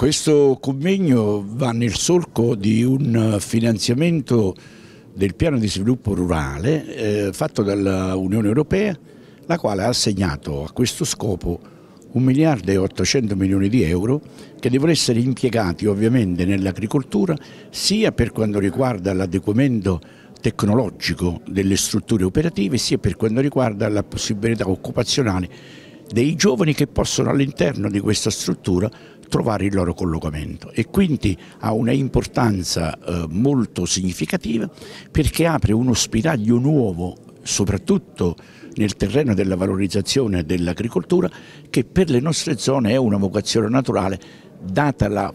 Questo convegno va nel solco di un finanziamento del piano di sviluppo rurale eh, fatto dall'Unione Europea, la quale ha assegnato a questo scopo 1 miliardo e 800 milioni di euro che devono essere impiegati ovviamente nell'agricoltura sia per quanto riguarda l'adeguamento tecnologico delle strutture operative sia per quanto riguarda la possibilità occupazionale dei giovani che possono all'interno di questa struttura trovare il loro collocamento e quindi ha una importanza eh, molto significativa perché apre uno spiraglio nuovo soprattutto nel terreno della valorizzazione dell'agricoltura che per le nostre zone è una vocazione naturale data la,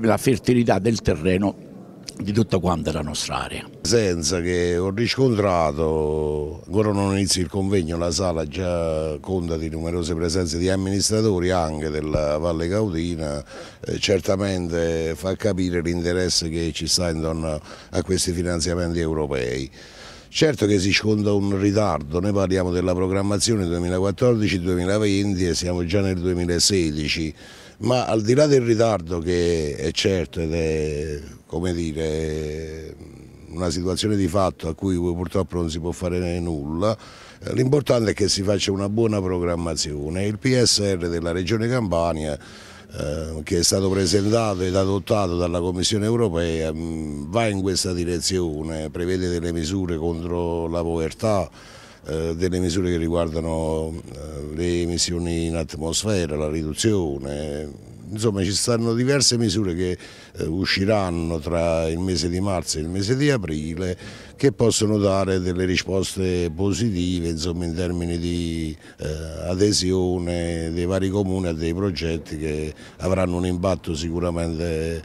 la fertilità del terreno di tutta quanta la nostra area. Senza che ho riscontrato, ancora non inizi il convegno, la sala già conta di numerose presenze di amministratori anche della Valle Caudina, eh, certamente fa capire l'interesse che ci sta intorno a questi finanziamenti europei. Certo che si sconta un ritardo, noi parliamo della programmazione 2014-2020 e siamo già nel 2016, ma al di là del ritardo che è certo ed è come dire, una situazione di fatto a cui purtroppo non si può fare nulla, l'importante è che si faccia una buona programmazione. Il PSR della Regione Campania eh, che è stato presentato ed adottato dalla Commissione europea mm, va in questa direzione, prevede delle misure contro la povertà, eh, delle misure che riguardano eh, le emissioni in atmosfera, la riduzione Insomma ci stanno diverse misure che eh, usciranno tra il mese di marzo e il mese di aprile che possono dare delle risposte positive insomma, in termini di eh, adesione dei vari comuni a dei progetti che avranno un impatto sicuramente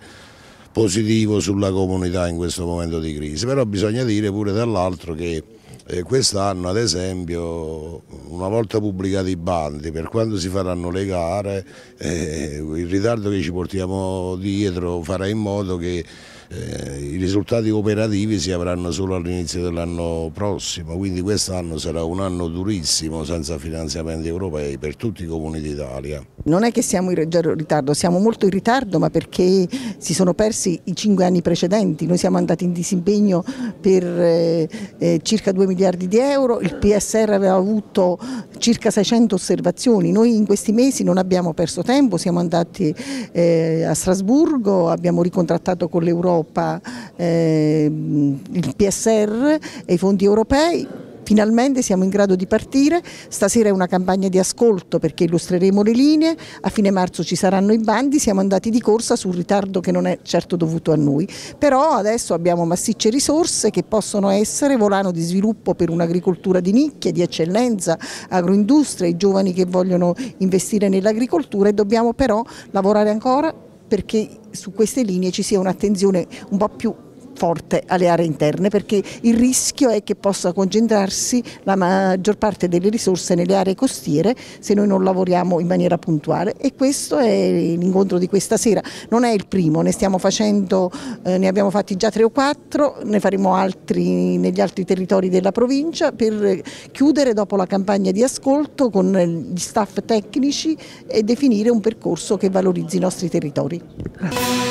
positivo sulla comunità in questo momento di crisi, però bisogna dire pure dall'altro che eh, quest'anno ad esempio una volta pubblicati i bandi per quando si faranno le gare eh, il ritardo che ci portiamo dietro farà in modo che eh, i risultati operativi si avranno solo all'inizio dell'anno prossimo, quindi quest'anno sarà un anno durissimo senza finanziamenti europei per tutti i comuni d'Italia. Non è che siamo in ritardo, siamo molto in ritardo ma perché si sono persi i cinque anni precedenti, noi siamo andati in disimpegno per eh, eh circa 2 miliardi di euro, il PSR aveva avuto circa 600 osservazioni, noi in questi mesi non abbiamo perso tempo, siamo andati eh, a Strasburgo, abbiamo ricontrattato con l'Europa Europa, eh, il PSR e i fondi europei finalmente siamo in grado di partire, stasera è una campagna di ascolto perché illustreremo le linee, a fine marzo ci saranno i bandi, siamo andati di corsa sul ritardo che non è certo dovuto a noi, però adesso abbiamo massicce risorse che possono essere volano di sviluppo per un'agricoltura di nicchia, di eccellenza, agroindustria, i giovani che vogliono investire nell'agricoltura e dobbiamo però lavorare ancora perché su queste linee ci sia un'attenzione un po' più forte alle aree interne perché il rischio è che possa concentrarsi la maggior parte delle risorse nelle aree costiere se noi non lavoriamo in maniera puntuale e questo è l'incontro di questa sera. Non è il primo, ne, stiamo facendo, eh, ne abbiamo fatti già tre o quattro, ne faremo altri negli altri territori della provincia per chiudere dopo la campagna di ascolto con gli staff tecnici e definire un percorso che valorizzi i nostri territori.